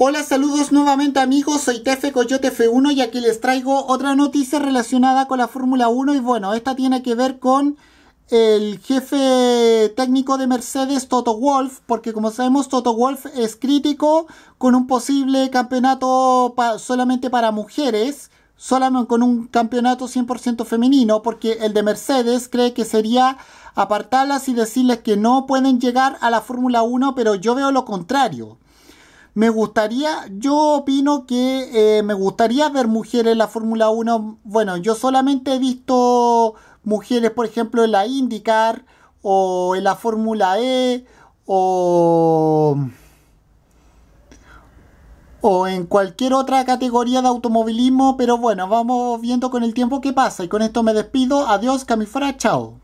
Hola, saludos nuevamente amigos, soy Tefe Coyote F1 y aquí les traigo otra noticia relacionada con la Fórmula 1 y bueno, esta tiene que ver con el jefe técnico de Mercedes, Toto Wolf, porque como sabemos Toto Wolf es crítico con un posible campeonato solamente para mujeres, solamente con un campeonato 100% femenino, porque el de Mercedes cree que sería apartarlas y decirles que no pueden llegar a la Fórmula 1, pero yo veo lo contrario. Me gustaría, yo opino que eh, me gustaría ver mujeres en la Fórmula 1. Bueno, yo solamente he visto mujeres, por ejemplo, en la IndyCar o en la Fórmula E o, o en cualquier otra categoría de automovilismo, pero bueno, vamos viendo con el tiempo qué pasa y con esto me despido. Adiós, Camifora, chao.